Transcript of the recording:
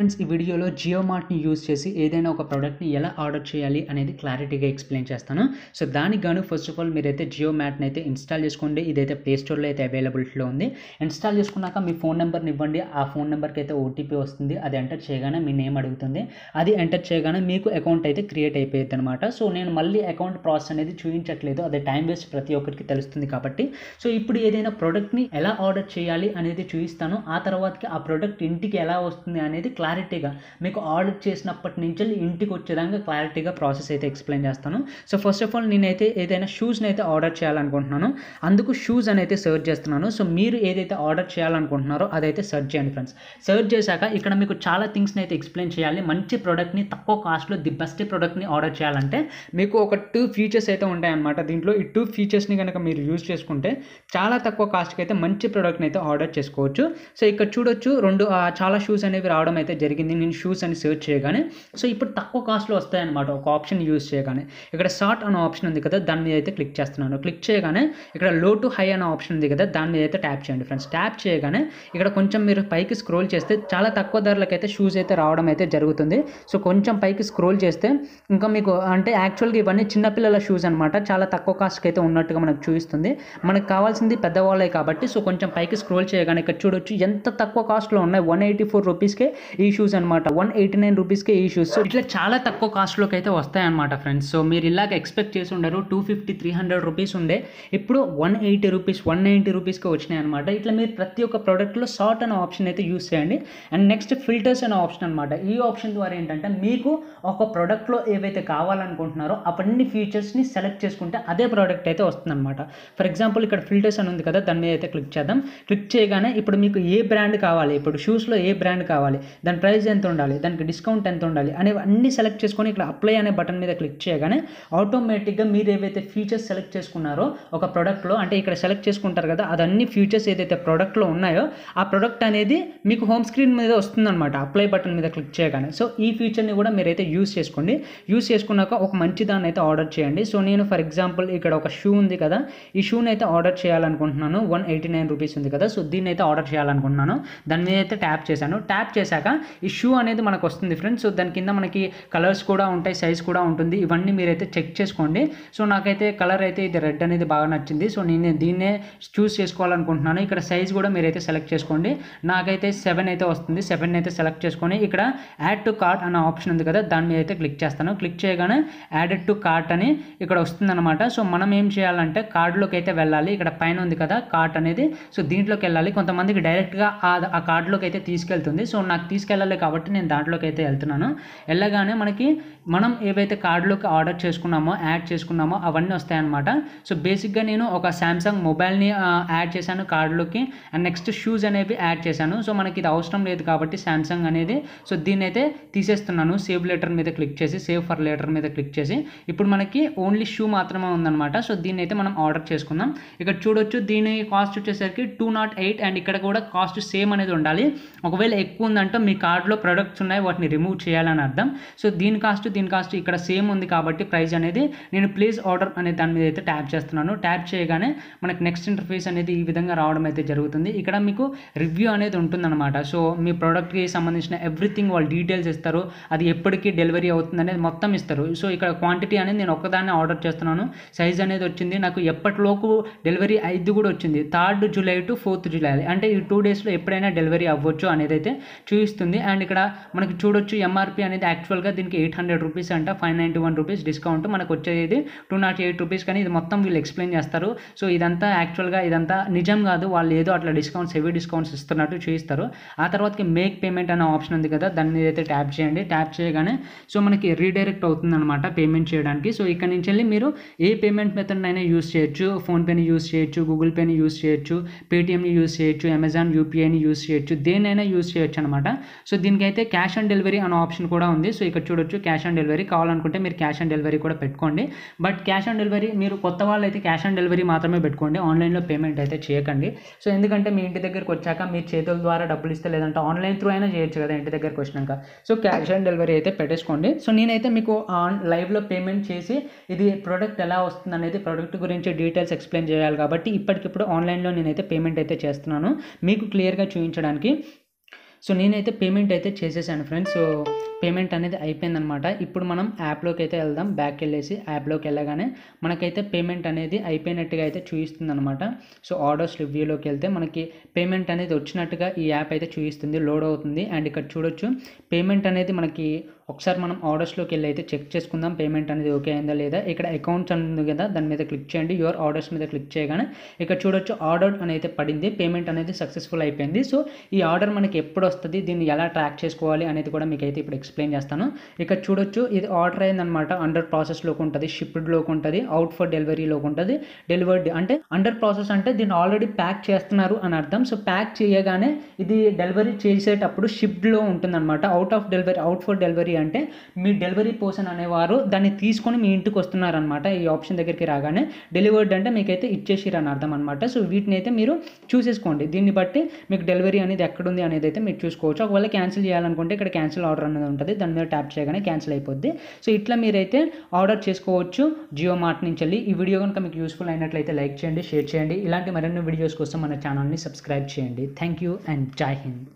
friends ఈ వీడియోలో Jio మార్ట్ని use చేసి ఏదైనా ఒక ప్రోడక్ట్ని ఎలా ఆర్డర్ చేయాలి అనేది క్లారిటీగా ఎక్స్ప్లెయిన్ చేస్తాను సో దానికి గాను ఫస్ట్ ఆఫ్ ఆల్ మీరైతే జియో మ్యాట్ని అయితే ఇన్స్టాల్ చేసుకోండి ఇదైతే ప్లే స్టోర్లో అయితే అవైలబిలిటీలో ఉంది ఇన్స్టాల్ చేసుకున్నాక మీ ఫోన్ నెంబర్ని ఇవ్వండి ఆ ఫోన్ నెంబర్కి అయితే ఓటీపీ వస్తుంది అది ఎంటర్ చేయగానే మీ నేమ్ అడుగుతుంది అది ఎంటర్ చేయగానే మీకు అకౌంట్ అయితే క్రియేట్ అయిపోయింది అనమాట సో నేను మళ్ళీ అకౌంట్ ప్రాసెస్ అనేది చూపించట్లేదు అది టైం వేస్ట్ ప్రతి ఒక్కరికి తెలుస్తుంది కాబట్టి సో ఇప్పుడు ఏదైనా ప్రోడక్ట్ని ఎలా ఆర్డర్ చేయాలి అనేది చూపిస్తాను ఆ తర్వాతకి ఆ ప్రోడక్ట్ ఇంటికి ఎలా వస్తుంది అనేది క్లా క్లారిటీగా మీకు ఆర్డర్ చేసినప్పటి నుంచి ఇంటికి వచ్చేదాకా క్లారిటీగా ప్రాసెస్ అయితే ఎక్స్ప్లెయిన్ చేస్తాను సో ఫస్ట్ ఆఫ్ ఆల్ నేనైతే ఏదైనా షూస్ని అయితే ఆర్డర్ చేయాలనుకుంటున్నాను అందుకు షూస్ అని అయితే సర్చ్ చేస్తున్నాను సో మీరు ఏదైతే ఆర్డర్ చేయాలనుకుంటున్నారో అదైతే సెర్చ్ చేయండి ఫ్రెండ్స్ సర్చ్ చేశాక ఇక్కడ మీకు చాలా థింగ్స్ని అయితే ఎక్స్ప్లెయిన్ చేయాలి మంచి ప్రోడక్ట్ని తక్కువ కాస్ట్లో ది బెస్ట్ ప్రోడక్ట్ని ఆర్డర్ చేయాలంటే మీకు ఒక టూ ఫీచర్స్ అయితే ఉంటాయన్నమాట దీంట్లో ఈ టూ ఫీచర్స్ని కనుక మీరు యూజ్ చేసుకుంటే చాలా తక్కువ కాస్ట్కి అయితే మంచి ప్రోడక్ట్ని అయితే ఆర్డర్ చేసుకోవచ్చు సో ఇక్కడ చూడొచ్చు రెండు చాలా షూస్ అనేవి రావడం అయితే జరిగింది నేను షూస్ అని సెర్చ్ చేయగానే సో ఇప్పుడు తక్కువ కాస్ట్లో వస్తాయన్నమాట ఒక ఆప్షన్ యూజ్ చేయగానే ఇక్కడ షార్ట్ అనే ఆప్షన్ ఉంది కదా దాని మీద అయితే క్లిక్ చేస్తున్నాను క్లిక్ చేయగానే ఇక్కడ లో టు హై అనే ఆప్షన్ ఉంది కదా దాని మీద అయితే ట్యాప్ చేయండి ఫ్రెండ్స్ ట్యాప్ చేయగానే ఇక్కడ కొంచెం మీరు పైకి స్క్రోల్ చేస్తే చాలా తక్కువ ధరలకైతే షూస్ అయితే రావడం అయితే జరుగుతుంది సో కొంచెం పైకి స్క్రోల్ చేస్తే ఇంకా మీకు అంటే యాక్చువల్గా ఇవన్నీ చిన్నపిల్లల షూస్ అనమాట చాలా తక్కువ కాస్ట్కి అయితే ఉన్నట్టుగా మనకు చూపిస్తుంది మనకు కావాల్సింది పెద్దవాళ్ళే కాబట్టి సో కొంచెం పైకి స్క్రోల్ చేయగానే ఇక్కడ చూడొచ్చు ఎంత తక్కువ కాస్ట్లో ఉన్నాయి వన్ ఎయిటీ ఫోర్ రూపీస్కే ఈ షూస్ అనమాట వన్ ఎయిటీ నైన్ రూపీస్కే ఈ షూస్ సో ఇట్లా చాలా తక్కువ కాస్ట్లోకి అయితే వస్తాయన్నమాట ఫ్రెండ్స్ సో మీరు ఇలాగ ఎక్స్పెక్ట్ చేసి ఉండరు two fifty three hundred rupees ఉండే ఇప్పుడు one eighty rupees one ninety రూపీస్కి వచ్చినాయి అనమాట ఇట్లా మీరు ప్రతి ఒక్క ప్రోడక్ట్లో షార్ట్ అనే ఆప్షన్ అయితే యూస్ చేయండి అండ్ నెక్స్ట్ ఫిల్టర్స్ అనే ఆప్షన్ అనమాట ఈ ఆప్షన్ ద్వారా ఏంటంటే మీకు ఒక ప్రోడక్ట్లో ఏవైతే కావాలనుకుంటున్నారో అవన్నీ ఫీచర్స్ని సెలెక్ట్ చేసుకుంటే అదే ప్రోడక్ట్ అయితే వస్తుందన్నమాట ఫర్ ఎగ్జాంపుల్ ఇక్కడ ఫిల్టర్స్ అని ఉంది కదా దాని మీద అయితే క్లిక్ చేద్దాం క్లిక్ చేయగానే ఇప్పుడు మీకు ఏ బ్రాండ్ కావాలి ఇప్పుడు షూస్లో ఏ బ్రాండ్ కావాలి దాని ప్రైస్ ఎంత ఉండాలి దానికి డిస్కౌంట్ ఎంత ఉండాలి అనేవి అన్నీ సెలెక్ట్ చేసుకొని ఇక్కడ అప్లై అనే బటన్ మీద క్లిక్ చేయగానే ఆటోమేటిక్గా మీరు ఏవైతే ఫీచర్స్ సెలెక్ట్ చేసుకున్నారో ఒక ప్రోడక్ట్లో అంటే ఇక్కడ సెలెక్ట్ చేసుకుంటారు కదా అన్ని ఫీచర్స్ ఏదైతే ప్రోడక్ట్లో ఉన్నాయో ఆ ప్రోడక్ట్ అనేది మీకు హోమ్ స్క్రీన్ మీద వస్తుందన్నమాట అప్లై బటన్ మీద క్లిక్ చేయగానే సో ఈ ఫీచర్ని కూడా మీరైతే యూస్ చేసుకోండి యూస్ చేసుకున్నాక ఒక మంచి దాన్ని అయితే ఆర్డర్ చేయండి సో నేను ఫర్ ఎగ్జాంపుల్ ఇక్కడ ఒక షూ ఉంది కదా ఈ షూని అయితే ఆర్డర్ చేయాలనుకుంటున్నాను వన్ ఎయిటీ నైన్ రూపీస్ ఉంది కదా సో దీన్ని అయితే ఆర్డర్ చేయాలనుకుంటున్నాను దాని మీద అయితే ట్యాప్ చేశాను ట్యాప్ చేశాక ఈ షూ అనేది మనకు వస్తుంది ఫ్రెండ్స్ సో దాని కింద మనకి కలర్స్ కూడా ఉంటాయి సైజ్ కూడా ఉంటుంది ఇవన్నీ మీరైతే చెక్ చేసుకోండి సో నాకైతే కలర్ అయితే ఇది రెడ్ అనేది బాగా నచ్చింది సో నేను దీన్నే చూస్ చేసుకోవాలనుకుంటున్నాను ఇక్కడ సైజ్ కూడా మీరైతే సెలెక్ట్ చేసుకోండి నాకైతే సెవెన్ అయితే వస్తుంది సెవెన్ అయితే సెలెక్ట్ చేసుకొని ఇక్కడ యాడ్ టు కార్ట్ అనే ఆప్షన్ ఉంది కదా దాని మీద అయితే క్లిక్ చేస్తాను క్లిక్ చేయగానే యాడెడ్ టు కార్ట్ అని ఇక్కడ వస్తుంది అనమాట సో మనం ఏం చేయాలంటే కార్డులోకి అయితే వెళ్ళాలి ఇక్కడ పైన ఉంది కదా కార్ట్ అనేది సో దీంట్లోకి వెళ్ళాలి కొంతమందికి డైరెక్ట్గా ఆ కార్డులోకి అయితే తీసుకెళ్తుంది సో నాకు తీసుకెళ్ళి తీసుకెళ్ళాలి కాబట్టి నేను దాంట్లోకి అయితే వెళ్తున్నాను వెళ్ళగానే మనకి మనం ఏవైతే కార్డులోకి ఆర్డర్ చేసుకున్నామో యాడ్ చేసుకున్నామో అవన్నీ వస్తాయన్నమాట సో బేసిక్గా నేను ఒక శాంసంగ్ మొబైల్ని యాడ్ చేశాను కార్డులోకి అండ్ నెక్స్ట్ షూస్ అనేవి యాడ్ చేశాను సో మనకి ఇది అవసరం లేదు కాబట్టి శాంసంగ్ అనేది సో దీన్ని అయితే తీసేస్తున్నాను సేవ్ లెటర్ మీద క్లిక్ చేసి సేవ్ ఫర్ లెటర్ మీద క్లిక్ చేసి ఇప్పుడు మనకి ఓన్లీ షూ మాత్రమే ఉందన్నమాట సో దీన్ని అయితే మనం ఆర్డర్ చేసుకుందాం ఇక్కడ చూడొచ్చు దీని కాస్ట్ వచ్చేసరికి టూ నాట్ ఎయిట్ అండ్ ఇక్కడ కూడా కాస్ట్ సేమ్ అనేది ఉండాలి ఒకవేళ ఎక్కువ ఉందంటే మీకు కార్డ్లో ప్రొడక్ట్స్ ఉన్నాయి వాటిని రిమూవ్ చేయాలని అర్థం సో దీని కాస్ట్ దీని కాస్ట్ ఇక్కడ సేమ్ ఉంది కాబట్టి ప్రైస్ అనేది నేను ప్లీజ్ ఆర్డర్ అనే దాని మీద అయితే ట్యాప్ చేస్తున్నాను ట్యాప్ చేయగానే మనకు నెక్స్ట్ ఇంటర్ఫేస్ అనేది ఈ విధంగా రావడం అయితే జరుగుతుంది ఇక్కడ మీకు రివ్యూ అనేది ఉంటుందన్నమాట సో మీ ప్రోడక్ట్కి సంబంధించిన ఎవ్రీథింగ్ వాళ్ళు డీటెయిల్స్ ఇస్తారు అది ఎప్పటికీ డెలివరీ అవుతుంది అనేది మొత్తం ఇస్తారు సో ఇక్కడ క్వాంటిటీ అనేది నేను ఒకదాన్ని ఆర్డర్ చేస్తున్నాను సైజ్ అనేది వచ్చింది నాకు ఎప్పటిలోపు డెలివరీ ఐదు కూడా వచ్చింది third July to fourth July అంటే ఈ టూ డేస్లో ఎప్పుడైనా డెలివరీ అవ్వచ్చు అనేది అయితే చూపిస్తుంది ఉంటుంది అండ్ ఇక్కడ మనకి చూడొచ్చు ఎంఆర్పి అనేది యాక్చువల్గా దీనికి ఎయిట్ హండ్రెడ్ రూపీస్ అంట five ninety one rupees discount మనకు వచ్చేది టూ నాట్ ఎయిట్ రూపీస్ కానీ ఇది మొత్తం వీళ్ళు ఎక్స్ప్లెయిన్ చేస్తారు సో ఇదంతా యాక్చువల్గా ఇదంతా నిజం కాదు వాళ్ళు ఏదో అట్లా డిస్కౌంట్స్ హెవీ డిస్కౌంట్స్ ఇస్తున్నట్టు చూపిస్తారు ఆ తర్వాతకి మేక్ పేమెంట్ అనే ఆప్షన్ ఉంది కదా దాని మీద అయితే ట్యాప్ చేయండి ట్యాప్ చేయగానే సో మనకి రీడైరెక్ట్ అవుతుందన్నమాట పేమెంట్ చేయడానికి సో ఇక్కడ నుంచి వెళ్ళి మీరు ఏ పేమెంట్ మెథడ్ అయినా యూస్ చేయొచ్చు ఫోన్పేని యూస్ చేయొచ్చు గూగుల్ పేని యూస్ చేయొచ్చు పేటిఎంని యూస్ చేయొచ్చు అమెజాన్ యూపీఐని యూస్ చేయొచ్చు దేనైనా యూస్ చేయొచ్చు అనమాట సో దీనికైతే క్యాష్ ఆన్ డెలివరీ అనే ఆప్షన్ కూడా ఉంది సో ఇక్కడ చూడొచ్చు క్యాష్ ఆన్ డెలివరీ కావాలనుకుంటే మీరు క్యాష్ ఆన్ డెలివరీ కూడా పెట్టుకోండి బట్ క్యాష్ ఆన్ డెలివరీ మీరు కొత్త వాళ్ళు అయితే క్యాష్ ఆన్ డెలివరీ మాత్రమే పెట్టుకోండి ఆన్లైన్లో పేమెంట్ అయితే చేయకండి సో ఎందుకంటే మీ ఇంటి దగ్గరకు వచ్చాక మీరు చేతుల ద్వారా డబ్బులు ఇస్తే లేదంటే ఆన్లైన్ త్రూ అయినా చేయొచ్చు కదా ఇంటి దగ్గరకు వచ్చినాక సో క్యాష్ ఆన్ డెలివరీ అయితే పెట్టేసుకోండి సో నేనైతే మీకు ఆన్ లైవ్లో పేమెంట్ చేసి ఇది ప్రోడక్ట్ ఎలా వస్తుంది అనేది ప్రోడక్ట్ గురించి డీటెయిల్స్ ఎక్స్ప్లెయిన్ చేయాలి కాబట్టి ఇప్పటికిప్పుడు ఆన్లైన్లో నేనైతే పేమెంట్ అయితే చేస్తున్నాను మీకు క్లియర్గా చూపించడానికి సో నేనైతే పేమెంట్ అయితే చేసేసాను ఫ్రెండ్స్ సో పేమెంట్ అనేది అయిపోయిందనమాట ఇప్పుడు మనం యాప్లోకి అయితే వెళ్దాం బ్యాక్ వెళ్ళేసి యాప్లోకి వెళ్ళగానే మనకైతే పేమెంట్ అనేది అయిపోయినట్టుగా అయితే చూపిస్తుంది అనమాట సో ఆర్డర్స్ రివ్యూలోకి వెళ్తే మనకి పేమెంట్ అనేది వచ్చినట్టుగా ఈ యాప్ అయితే చూపిస్తుంది లోడ్ అవుతుంది అండ్ ఇక్కడ చూడొచ్చు పేమెంట్ అనేది మనకి ఒకసారి మనం ఆర్డర్స్లోకి వెళ్ళి అయితే చెక్ చేసుకుందాం పేమెంట్ అనేది ఓకే అయిందా లేదా ఇక్కడ అకౌంట్స్ ఉంది కదా దాని మీద క్లిక్ చేయండి యువర్ ఆర్డర్స్ మీద క్లిక్ చేయగానే ఇక్కడ చూడొచ్చు ఆర్డర్ అనేది పడింది పేమెంట్ అనేది సక్సెస్ఫుల్ అయిపోయింది సో ఈ ఆర్డర్ మనకి ఎప్పుడు వస్తుంది దీన్ని ఎలా ట్రాక్ చేసుకోవాలి అనేది కూడా మీకు అయితే ఇప్పుడు ఎక్స్ప్లెయిన్ చేస్తాను ఇక్కడ చూడొచ్చు ఇది ఆర్డర్ అయిందనమాట అండర్ ప్రాసెస్లోకి ఉంటుంది షిప్డ్లోకి ఉంటుంది అవుట్ ఫర్ డెలివరీలోకి ఉంటుంది డెలివర్డ్ అంటే అండర్ ప్రాసెస్ అంటే దీన్ని ఆల్రెడీ ప్యాక్ చేస్తున్నారు అని అర్థం సో ప్యాక్ చేయగానే ఇది డెలివరీ చేసేటప్పుడు షిప్డ్లో ఉంటుందన్నమాట out of delivery out for delivery అంటే మీ డెలివరీ పర్సన్ అనేవారు దాన్ని తీసుకొని మీ ఇంటికి వస్తున్నారనమాట ఈ ఆప్షన్ దగ్గరికి రాగానే డెలివర్డ్ అంటే మీకైతే అని అర్థం అనమాట సో వీటిని అయితే మీరు చూసేసుకోండి దీన్ని బట్టి మీకు డెలివరీ అనేది ఎక్కడుంది అనేది అయితే మీరు చూసుకోవచ్చు ఒకవేళ క్యాన్సిల్ చేయాలనుకుంటే ఇక్కడ క్యాన్సిల్ ఆర్డర్ అనేది ఉంటుంది దాని మీద ట్యాప్ చేయగానే క్యాన్సిల్ అయిపోద్ది సో ఇట్లా మీరైతే ఆర్డర్ చేసుకోవచ్చు జియో మార్ట్ నుంచి వెళ్ళి ఈ వీడియో కనుక మీకు యూస్ఫుల్ అయినట్లయితే లైక్ చేయండి షేర్ చేయండి ఇలాంటి మరిన్ని వీడియోస్ కోసం మన ఛానల్ని సబ్స్క్రైబ్ చేయండి థ్యాంక్ యూ అండ్ జై హింద్